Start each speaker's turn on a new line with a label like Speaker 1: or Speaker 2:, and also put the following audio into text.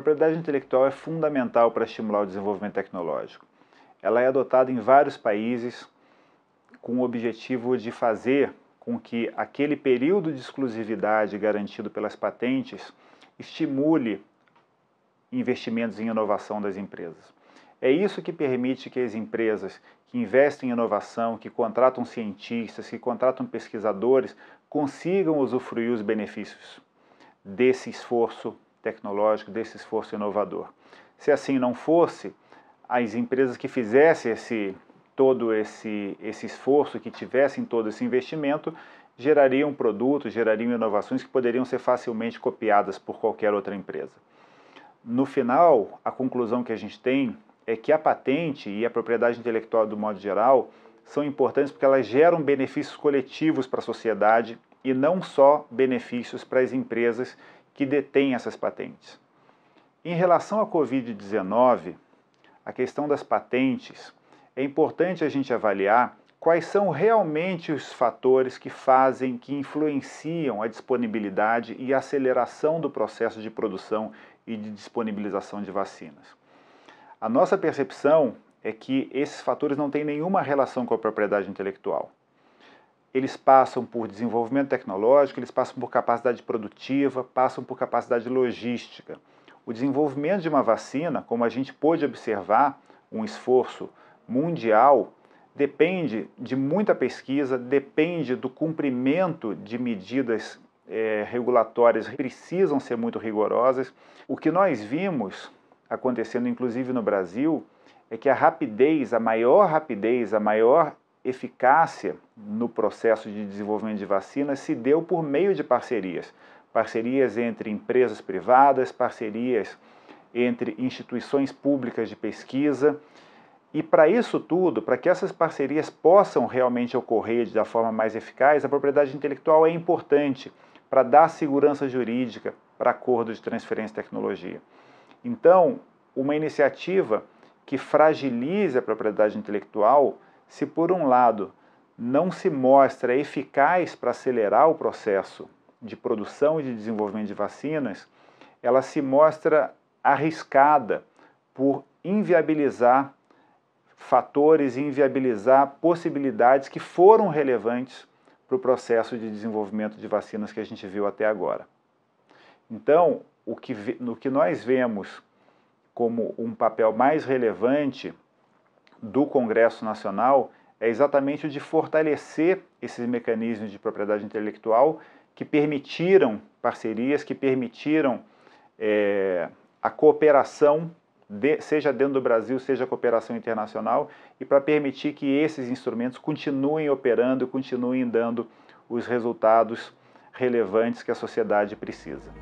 Speaker 1: propriedade intelectual é fundamental para estimular o desenvolvimento tecnológico. Ela é adotada em vários países com o objetivo de fazer com que aquele período de exclusividade garantido pelas patentes estimule investimentos em inovação das empresas. É isso que permite que as empresas que investem em inovação, que contratam cientistas, que contratam pesquisadores, consigam usufruir os benefícios desse esforço tecnológico, desse esforço inovador. Se assim não fosse, as empresas que fizessem esse, todo esse, esse esforço, que tivessem todo esse investimento, gerariam produtos, gerariam inovações que poderiam ser facilmente copiadas por qualquer outra empresa. No final, a conclusão que a gente tem é que a patente e a propriedade intelectual, do modo geral, são importantes porque elas geram benefícios coletivos para a sociedade e não só benefícios para as empresas que detêm essas patentes. Em relação à Covid-19, a questão das patentes, é importante a gente avaliar quais são realmente os fatores que fazem, que influenciam a disponibilidade e a aceleração do processo de produção e de disponibilização de vacinas. A nossa percepção é que esses fatores não têm nenhuma relação com a propriedade intelectual eles passam por desenvolvimento tecnológico, eles passam por capacidade produtiva, passam por capacidade logística. O desenvolvimento de uma vacina, como a gente pôde observar, um esforço mundial, depende de muita pesquisa, depende do cumprimento de medidas é, regulatórias que precisam ser muito rigorosas. O que nós vimos acontecendo, inclusive no Brasil, é que a rapidez, a maior rapidez, a maior eficácia no processo de desenvolvimento de vacinas se deu por meio de parcerias. Parcerias entre empresas privadas, parcerias entre instituições públicas de pesquisa. E para isso tudo, para que essas parcerias possam realmente ocorrer da forma mais eficaz, a propriedade intelectual é importante para dar segurança jurídica para acordos de transferência de tecnologia. Então, uma iniciativa que fragilize a propriedade intelectual se por um lado não se mostra eficaz para acelerar o processo de produção e de desenvolvimento de vacinas, ela se mostra arriscada por inviabilizar fatores e inviabilizar possibilidades que foram relevantes para o processo de desenvolvimento de vacinas que a gente viu até agora. Então, o que, no que nós vemos como um papel mais relevante do Congresso Nacional é exatamente o de fortalecer esses mecanismos de propriedade intelectual que permitiram parcerias, que permitiram é, a cooperação, de, seja dentro do Brasil, seja a cooperação internacional, e para permitir que esses instrumentos continuem operando, e continuem dando os resultados relevantes que a sociedade precisa.